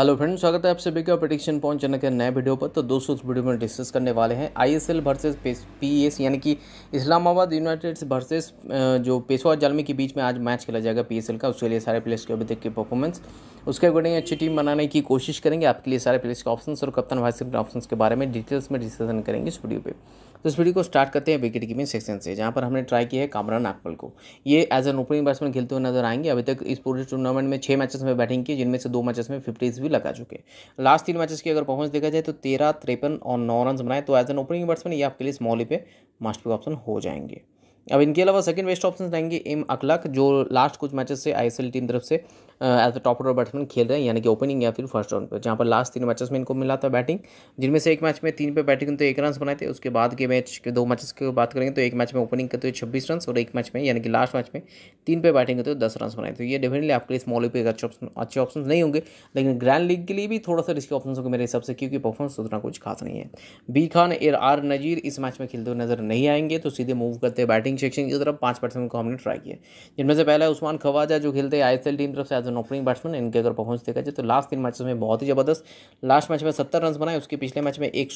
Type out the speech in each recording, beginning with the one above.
hello friends स्वागत है आप सभी का प्रडिक्शन पॉइंट चैनल के नए वीडियो पर तो दोस्तों इस वीडियो में डिस्कस करने वाले हैं आईएसएल वर्सेस पीएस यानी कि इस्लामाबाद यूनाइटेड वर्सेस जो पेशवा जालमी के बीच में आज मैच खेला जाएगा पीएसएल का उसके लिए सारे प्लेयर्स के अभी तक की परफॉर्मेंस उसके अकॉर्डिंग अच्छी टीम बनाने की कोशिश करेंगे आपके लिए सारे प्लेयर्स के ऑप्शन और कप्तान वाइस कप्टन ऑप्शन के बारे में डिटेल्स में डिस्कशन करेंगे इस वीडियो पर तो इस वीडियो को स्टार्ट करते हैं विकेट कीपिंग सेक्शन से जहाँ पर हमने ट्राई किया है कामरान अकबल को ये एज एन ओपनिंग बैट्समैन खेलते हुए नजर आएंगे अभी तक इस पूरे टूर्नामेंट में छः मैचेस में बैटिंग की जिनमें से दो मैचेस में फिफ्टीज भी लगा चुके लास्ट तीन मैचेस की अगर परफॉर्मेंस देखा जाए तो तेरह त्रेपन और नौ रन बनाए तो एज एन ओपनिंग बैट्समैन ये आपके लिए स्मॉल पे मास्टर ऑप्शन हो जाएंगे अब इनके अलावा सेकंड बेस्ट ऑप्शन रहेंगे एम अकलक जो लास्ट कुछ मैचेस से आईएसएल टीम तरफ से as a top order batsman खेल रहे हैं यानी कि ओपनिंग या फिर फर्स्ट राउंड पर जहाँ पर लास्ट तीन मैचेस में इनको मिला था बैटिंग जिनमें से एक मैच में तीन पे बैटिंग तो एक रन बनाए थे उसके बाद के मैच के दो मैचेस की बात करेंगे तो एक मैच में ओपनिंग करते हुए छब्बीस रन और एक मैच में यानी कि लास्ट मैच में तीन पे बैटिंग करते हुए दस रन बनाए थे तो ये डेफिनेटली आपके लिए स्मॉल पे अच्छे ऑप्शन अच्छे ऑप्शन नहीं होंगे लेकिन ग्रैंड लीग के लिए भी थोड़ा सा रिस्की ऑप्शन होगा मेरे हिसाब से क्योंकि परफॉर्मेंस उतना कुछ खास नहीं है बी खान एर आर नजीर इस मैच में खेलते हुए नजर नहीं आएंगे तो सीधे मूव करते बैटिंग स्टार्टिंग सेक्शन की तरफ पाँच बैट्समैन को हमने ट्राई किया जिनमें से पहले उस्मान खवाजा जो खेलते हैं आई टीम तरफ से एज एन ओपनिंग बैट्समैन इनके अगर परफॉर्मेंस देखा जाए तो लास्ट तीन मैचेस में बहुत ही ज़बरदस्त लास्ट मैच में सत्तर रन बनाए उसके पिछले मैच में एक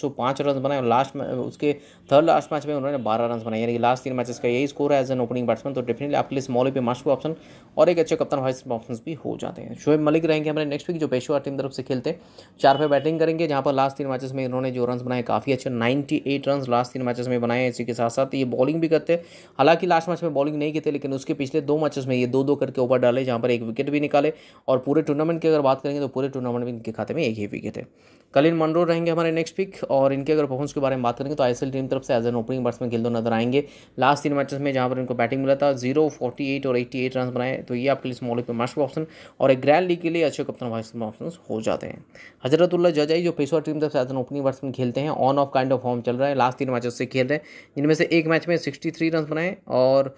रन बनाए और लास्ट उसके थर्ड लास्ट मैच में उन्होंने बारह रन बनाए यानी कि लास्ट तीन मैचेस का यही स्कोर है एज एन ओपनिंग बैट्समैन तो डेफिनेटली आपके लिए स्मॉल भी मास्टर ऑप्शन और एक अच्छे कप्तान वाइस ऑप्शन भी हो जाते हैं शोएब मलिक रहेंगे हमारे नेक्स्ट वीक जो पेशवा टीम तरफ से खेलते हैं चार पे बैटिंग करेंगे जहाँ पर लास्ट तीन मैचेस में इन्होंने जो रन बनाए काफ़ी अच्छे नाइन्टी रन लास्ट तीन मैचेस में बनाए इसी के साथ साथ ये बॉलिंग भी करते हैं हालांकि लास्ट मैच में बॉलिंग नहीं किए थे लेकिन उसके पिछले दो मैचेस में ये दो दो करके ओवर डाले जहाँ पर एक विकेट भी निकाले और पूरे टूर्नामेंट की अगर बात करेंगे तो पूरे टूर्नामेंट में इनके खाते में एक ही विकेट है कलिन मंडरो रहेंगे हमारे नेक्स्ट पिक और इनके अगर परफॉर्मेंस के बारे में बात करेंगे तो आईसीएल टीम तरफ से एज एन ओपनिंग बैट्समैन दो नजर आएंगे लास्ट तीन मैचेस में जहाँ पर इनको बैटिंग मिला था जीरो फोर्टी एट और एट्टी एट रन बनाए तो ये आपके लिए स्मॉल पे मास्टर ऑप्शन और एक ग्रैंड लीग के लिए अच्छे कप्तान वाइस ऑप्शन हो जाते हैं हजरतुल्ला जजाई जो पेशवा टीम तरफ से एज एन ओपनिंग बैट्समैन खेलते हैं on off kind of form चल रहा है लास्ट तीन मैचेस से खेल रहे हैं जिनमें से एक मैच में सिक्सटी थ्री रन अपनाएं और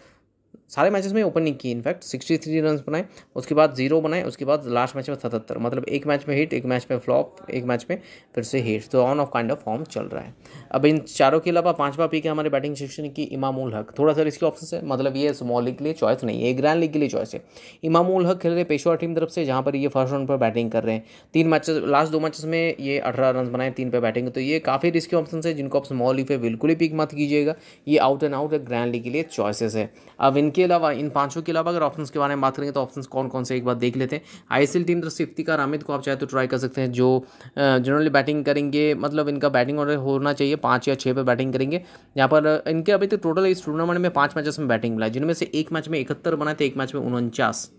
सारे मैचेस में ओपन नहीं किए इनफैक्ट 63 रन बनाए उसके बाद जीरो बनाए उसके बाद लास्ट मैच में सतहत्तर मतलब एक मैच में हिट एक मैच में फ्लॉप एक मैच में फिर से हिट तो on off kind of form चल रहा है अब इन चारों के अलावा पांचवा पीक है हमारे बैटिंग सेक्शन की उल हक थोड़ा सा इसके ऑप्शन है मतलब ये स्मॉल लीग के लिए चॉइस नहीं है ग्रैंड लीग के लिए चॉइस है उल हक खेल रहे पेशवा टीम तरफ से जहाँ पर ये फर्स्ट राउंड पर बैटिंग कर रहे हैं तीन मैचेस लास्ट दो मैचेस में ये अठारह रन बनाए तीन पर बैटिंग तो ये काफ़ी रिस्की ऑप्शन है जिनको आप स्मॉल लीग पर बिल्कुल ही पिक मत कीजिएगा ये out and out grand league के लिए चॉइसेस है अब इन इनके अलावा इन पांचों के अलावा अगर ऑप्शन के बारे में बात करेंगे तो ऑप्शन कौन कौन से एक बार देख लेते हैं आई टीम तो से इफ्तिकार को आप चाहे तो ट्राई कर सकते हैं जो जनरली बैटिंग करेंगे मतलब इनका बैटिंग ऑर्डर होना चाहिए पाँच या छः पर बैटिंग करेंगे यहाँ पर इनके अभी तक टोटल इस टूर्नामेंट में पाँच मैचेस में बैटिंग मिला जिनमें से एक मैच में इकहत्तर बनाए थे तो एक मैच में उनचास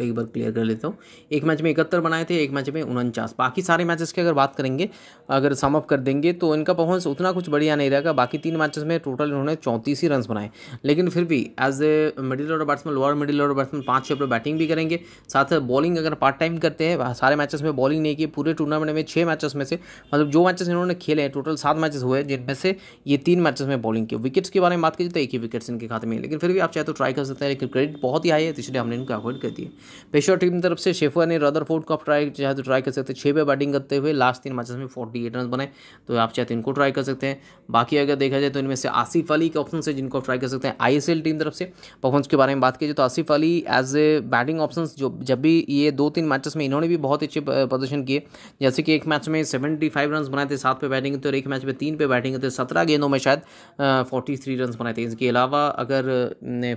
एक बार क्लियर कर लेता हूँ एक मैच में इकहत्तर बनाए थे एक मैच में उनचास बाकी सारे मैचेस की अगर बात करेंगे अगर सम अप कर देंगे तो इनका परफॉर्मेंस उतना कुछ बढ़िया नहीं रहेगा बाकी तीन मैचेस में टोटल इन्होंने चौंतीस ही रन बनाए लेकिन फिर भी as a middle order batsman lower middle order batsman पाँच छः प्लेयर बैटिंग भी करेंगे साथ साथ बॉलिंग अगर पार्ट टाइम करते हैं सारे मैचेस में बॉलिंग नहीं की पूरे टूर्नामेंट में छः मैचेस में से मतलब जो मैचेस इन्होंने खेले हैं टोटल सात मैचेस हुए जिनमें से ये तीन मैचेस में बॉलिंग की विकेट्स के बारे में बात कीजिए तो एक ही विकेट्स इनके खाते में लेकिन फिर भी आप चाहे तो ट्राई कर सकते हैं लेकिन क्रेडिट बहुत ही हाई है तो इसलिए हमने इनको अवॉइड कर दिया पेशोर टीम तरफ से शेफवा ने रदर रदरफोर्ड को ट्राई चाहे तो ट्राई कर सकते हैं छः पे बैटिंग करते हुए लास्ट तीन मैचेस में फोर्टी एट रन बनाए तो आप चाहे तो इनको ट्राई कर सकते हैं बाकी अगर देखा जाए तो इनमें से आसिफ अली के ऑप्शन से जिनको ट्राई कर सकते हैं आई टीम तरफ से परफॉर्मेंस के बारे में बात की जाए तो Asif Ali as a batting option जो जब भी ये दो तीन मैचेस में इन्होंने भी बहुत अच्छे प्रदर्शन किए जैसे कि एक मैच में सेवेंटी फाइव रन बनाए थे सात पे बैटिंग थे और एक मैच में तीन पे बैटिंग थे सत्रह गेंदों में शायद फोर्टी थ्री रन बनाए थे इसके अलावा अगर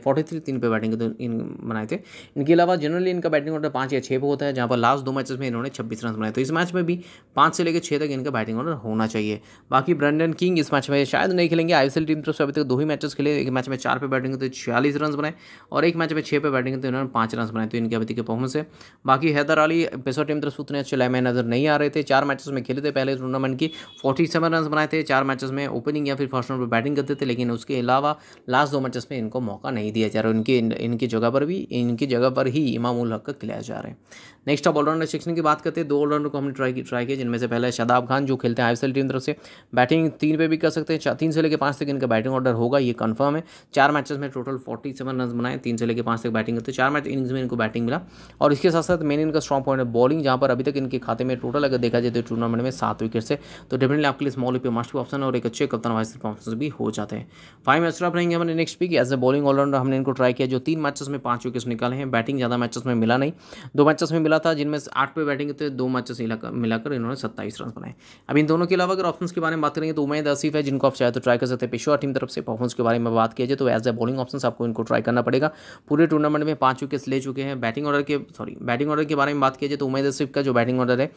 फोर्टी थ्री तीन पे बैटिंग इन बनाए थे इनके अलावा जनरली इनका बैटिंग ऑर्डर पाँच या छः पे होता है जहाँ पर लास्ट दो मैचेस में इन्होंने छब्बीस रन बनाए तो इस मैच में भी पाँच से लेकर छः तक इनका बैटिंग ऑर्डर होना चाहिए बाकी ब्रंडन किंग इस मैच में शायद नहीं खेलेंगे आईसीएल टीम तरफ से अभी तक दो ही मैचेस खेले एक मैच में चार पे बैटिंग तो छियालीस रन बनाए और एक मैच में छः पे बैटिंग तो इन्होंने पाँच रन बनाए तो इनके अभी तक परफॉर्मेंस है बाकी हैदर अली पेसर टीम तरफ से उतने अच्छे लाइन नजर नहीं आ रहे थे चार मैचेस में खेले थे पहले टूर्नामेंट की फोर्टी सेवन रन बनाए थे चार मैचेस में ओपनिंग या फिर फर्स्ट राउंड पर बैटिंग करते थे लेकिन उसके अलावा लास्ट दो मैचेस में इनको मौका नहीं दिया जा रहा उनकी इनकी जगह पर भी इनकी जगह पर ही इमामुल हक का खिलाए जा रहे हैं नेक्स्ट आप ऑलराउंडर सेक्शन की बात करते हैं दो ऑलराउंडर को हमने ट्राई की ट्राई किया जिनमें से पहले शादाब खान जो खेलते हैं आई टीम तरफ से बैटिंग तीन पे भी कर सकते हैं तीन से लेकर पाँच तक इनका बैटिंग ऑर्डर होगा ये कन्फर्म है चार मैचेस में टोटल फोर्टी सेवन रन बनाए तीन से लेकर पाँच तक बैटिंग करते चार मैच इनिंग्स में इनको बैटिंग मिला और इसके साथ साथ मेन इनका स्ट्रॉन्ग पॉइंट है बॉलिंग जहाँ पर अभी तक इनके खाते में टोटल अगर देखा जाए तो टूर्नामेंट में सात विकेट से तो डेफिनेटली आपके लिए स्मॉल पे मास्टर ऑप्शन और एक अच्छे कप्तान वाइस परफॉर्मेंस भी हो जाते हैं फाइव मैच रहेंगे हमारे next pick as a bowling allrounder हमने इनको ट्राई किया जो तीन मैचेस में पाँच विकेट्स निकाले हैं बैटिंग ज़्यादा मैचेस में मिला नहीं दो मैचेस में मिला था जिनमें आठ पे बैटिंग थे दो मैचेस मिलाकर इन्होंने सत्ताईस रन बनाए अब इन दोनों के अलावा अगर ऑप्शन के बारे में बात करेंगे तो उमैद आसिफ है जिनको आप चाहे तो ट्राई कर सकते हैं पेशोर टीम तरफ से परफॉर्मेंस के बारे में बात किया जाए तो एज ए बॉलिंग ऑप्शन आपको इनको ट्राई करना पड़ेगा पूरे टूर्नामेंट में पांच विकेट्स ले चुके हैं बैटिंग ऑर्डर के सॉरी बैटिंग ऑर्डर के बारे में बात किया जाए तो उमैद आसिफ का जो बैटिंग ऑर्डर है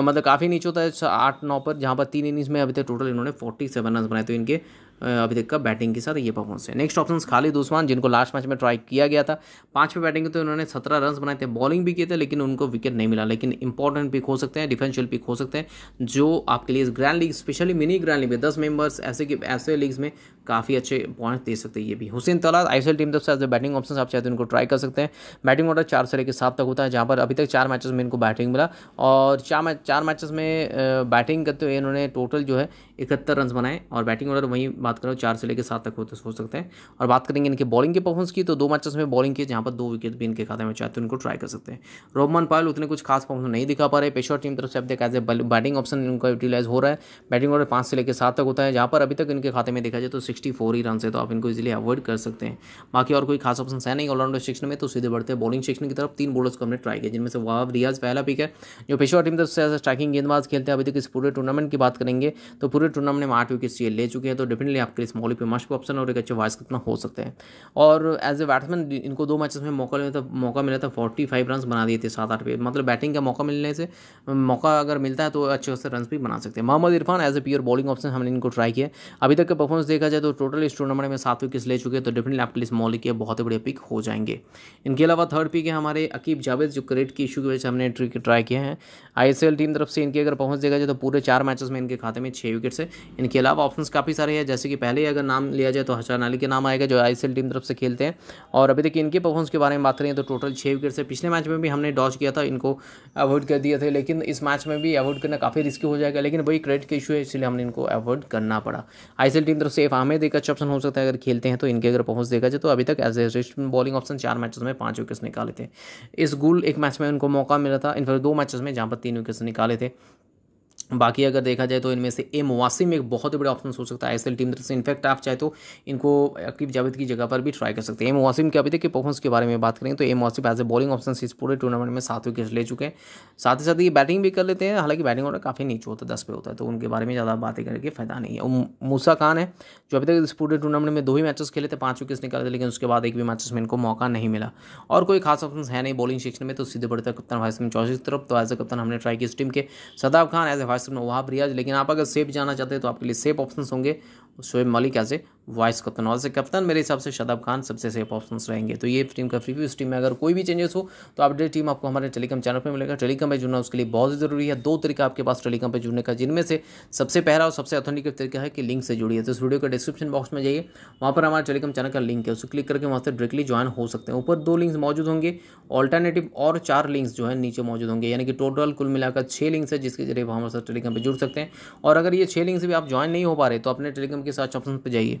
मतलब काफ़ी नीचे होता है आठ नौ पर जहाँ पर तीन इनिंग्स में अभी तक टोटल इन्होंने फोर्टी सेवन रन बनाए तो इनके अभी तक का बैटिंग के साथ ये परफॉर्मेंस है नेक्स्ट ऑप्शन खालिद उस्मान जिनको लास्ट मैच में ट्राई किया गया था पाँच बैटिंग तो उन्होंने सत्रह रन बनाए थे बॉलिंग भी किए थे लेकिन उनको विकेट नहीं मिला लेकिन इंपॉर्टेंट पिक हो सकते हैं डिफेंशियल पिक हो सकते हैं जो आपके लिए grand league specially mini grand league में दस मेंबर्स ऐसे कि ऐसे लीग्स में काफ़ी अच्छे पॉइंट्स दे सकते हैं ये भी हुसैन तलाद आई टीम तरफ से एज ए बैटिंग ऑप्शन आप चाहते हैं उनको ट्राई कर सकते हैं बैटिंग ऑर्डर चार से लेकर सात तक होता है जहाँ पर अभी तक चार मैचेस में इनको बैटिंग मिला और चार मैच चार मैचेस में बैटिंग करते हुए इन्होंने टोटल जो है इकहत्तर रन बनाए और बैटिंग ऑर्डर वहीं बात कर रहा हूँ चार से लेकर सात तक होते तो हो सकते हैं और बात करेंगे इनके बॉलिंग के परफॉर्मेंस की तो दो मैचेस में बॉलिंग की जहाँ पर दो विकेट भी इनके खाते में चाहते हैं उनको ट्राई कर सकते हैं रोहमान पायल उतने कुछ खास परफॉर्मेंस नहीं दिखा पा रहे पेशोर टीम तरफ से अब देखा एज ए बैटिंग ऑप्शन इनका यूटिलाइज हो रहा है बैटिंग ऑर्डर पाँच से लेकर सात तक होता है जहाँ पर अभी तक इनके खाते में देखा जाए तो सिक्सटी फोर ही रन है तो आप इनको इजिली अवॉइड कर सकते हैं बाकी और कोई खास ऑप्शन है नहीं ऑलराउंडर सेक्शन में तो सीधे बढ़ते हैं बॉलिंग सेक्शन की तरफ तीन बॉलर्स को हमने ट्राई किया जिनमें से वाह रियाज पहला पिक है जो पेशोर टीम तरफ से स्ट्राइकिंग गेंदबाज खेलते हैं अभी तक इस पूरे टूर्नामेंट की बात करेंगे तो पूरे टूर्नामेंट में आठ विकेट ले चुके हैं तो डेफिनेटली में आपके लिए स्मॉल पे मार्च पे ऑप्शन और एक अच्छे वाइस कितना हो सकते हैं और एज ए बैट्समैन इनको दो मैचेस में मौका मिला था मौका मिला था फोर्टी फाइव रन बना दिए थे सात आठ पे मतलब बैटिंग का मौका मिलने से मौका अगर मिलता है तो अच्छे खासे रन भी बना सकते हैं Mohammad Irfan as a pure bowling option हमने इनको ट्राई किया अभी तक का परफॉर्मेंस देखा जाए तो टोटल इस टूर्नामेंट में सात विकेट्स ले चुके हैं तो डेफिनेटली आपके लिए स्मॉल के बहुत ही बड़े पिक हो जाएंगे इनके अलावा थर्ड पिक है हमारे अकीब जावेद जो क्रेड की इशू की वजह से हमने ट्रिक ट्राई किए हैं आई टीम तरफ से इनकी अगर पहुंच देखा जाए तो पूरे चार मैचेस में इनके खाते में छः विकेट्स है इनके अलावा ऑप्शन काफ़ी सारे हैं जैसे कि पहले ही अगर नाम लिया जाए तो हसन अली के नाम आएगा जो आई टीम तरफ से खेलते हैं और अभी तक इनके परफॉर्मेंस के बारे में बात करें तो टोटल छः विकेट से पिछले मैच में भी हमने डॉच किया था इनको अवॉइड कर दिया थे लेकिन इस मैच में भी अवॉइड करना काफ़ी रिस्की हो जाएगा लेकिन वही क्रेडिट का इशू है इसलिए हमने इनको अवॉइड करना पड़ा आई टीम तरफ से एफ आमिर एक अच्छा ऑप्शन हो सकता है अगर खेलते हैं तो इनके अगर परफॉर्मेंस देखा जाए तो अभी तक एज ए बॉलिंग ऑप्शन चार मैचेस में पाँच विकेट्स निकाले थे इस गुल एक मैच में उनको मौका मिला था इन दो मैचेस में जहाँ पर तीन विकेट्स निकाले थे बाकी अगर देखा जाए तो इनमें से ए मुवासिम एक बहुत ही बड़ा ऑप्शन हो सकता है एल टीम से इनफैक्ट आप चाहे तो इनको अकीब जावेद की जगह पर भी ट्राई कर सकते हैं ए मुवासिम के अभी तक के परफॉर्मेंस के बारे में बात करें तो ए मुवासिम एज ए बॉलिंग ऑप्शन इस पूरे टूर्नामेंट में सात विकेट ले चुके हैं साथ ही साथ ये बैटिंग भी कर लेते हैं हालांकि बैटिंग ऑर्डर काफ़ी नीचे होता है दस पे होता है तो उनके बारे में ज़्यादा बातें करके फायदा नहीं है मूसा खान है जो अभी तक इस पूरे टूर्नामेंट में दो ही मैचेस खेले थे पाँच विकेट्स निकाले थे लेकिन उसके बाद एक भी मैचेस में इनको मौका नहीं मिला और कोई खास ऑप्शन है नहीं बॉलिंग सेक्शन में तो सीधे बढ़ते कप्तान वाइसम चौधरी की तरफ तो एज ए कप्तान हमने ट्राई की इस टीम के सदाब खान एज ए वासिफ नवाब रियाज लेकिन आप अगर सेफ जाना चाहते हैं तो आपके लिए सेफ ऑप्शन होंगे शोएब मलिक एज से वॉइस को और तो से कप्तान मेरे हिसाब से शदाब खान सबसे सेफ ऑप्शन रहेंगे तो ये टीम का प्रीव्यू इस टीम में अगर कोई भी चेंजेस हो तो अपडेट टीम आपको हमारे टेलीकॉम चैनल पर मिलेगा टेलीकॉम पर जुड़ना उसके लिए बहुत ज़रूरी है दो तरीका आपके पास टेलीकॉम पर जुड़ने का जिनमें से सबसे पहला और सबसे ऑथेंटिकेट तरीका है कि लिंक से जुड़ी है तो इस वीडियो के डिस्क्रिप्शन बॉक्स में जाइए वहाँ पर हमारे टेलीकॉम चैनल का लिंक है उसे क्लिक करके वहाँ से डायरेक्टली ज्वाइन हो सकते हैं ऊपर दो लिंक्स मौजूद होंगे ऑल्टरनेटिव और चार लिंक्स जो है नीचे मौजूद होंगे यानी कि टोटल कुल मिलाकर छः लिंक्स है जिसके जरिए आप हमारे साथ टेलीकॉम पर जुड़ सकते हैं और अगर ये छः लिंक्स भी आप ज्वाइन नहीं हो पा रहे तो अपने टेलीकॉम के साथ ऑप्शन पर जाइए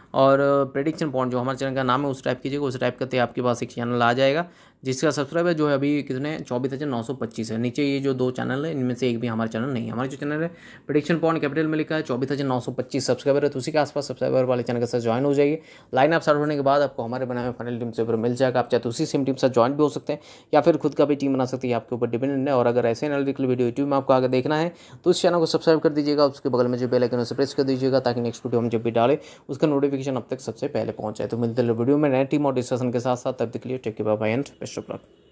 और प्रेडिक्शन पॉइंट जो हमारे चैनल का नाम है उस टाइप कीजिएगा उस टाइप करते आपके पास एक चैनल आ जाएगा जिसका सब्सक्राइबर जो है अभी कितने चौबीस हज़ार नौ सौ पच्चीस है नीचे ये जो दो चैनल है इनमें से एक भी हमारा चैनल नहीं है जो चैनल है प्रडिक्शन पॉइंट कैपिटल में लिखा है चौबीस हज़ार नौ सौ पच्चीस सब्सक्राइबर है तो उसी के आसपास सब्सक्राइबर वाले चैनल के साथ ज्वाइन हो जाइए लाइन आप स्टार्ट होने के बाद आपको हमारे बनाए हुए फाइनल टीम से मिल जाएगा आप चाहे तो उसी सेम टीम से ज्वाइन भी हो सकते हैं या फिर खुद का भी टीम बना सकते हैं आपके ऊपर डिपेंडेंट है और अगर ऐसे एनालिटिकल वीडियो यूट्यूब में आपको आगे देखना है तो उस चैनल को सब्सक्राइब कर दीजिएगा उसके बगल में जो बेलाइकन उसे प्रेस कर दीजिएगा ताकि नेक्स्ट वीडियो हम जब भी डालें उसका नोटिफिकेशन नोटिफिकेशन अब तक सबसे पहले पहुंचाए तो मिलते हैं वीडियो में नए टीम और डिस्कशन के साथ साथ तब तक के लिए टेक के bye and best of luck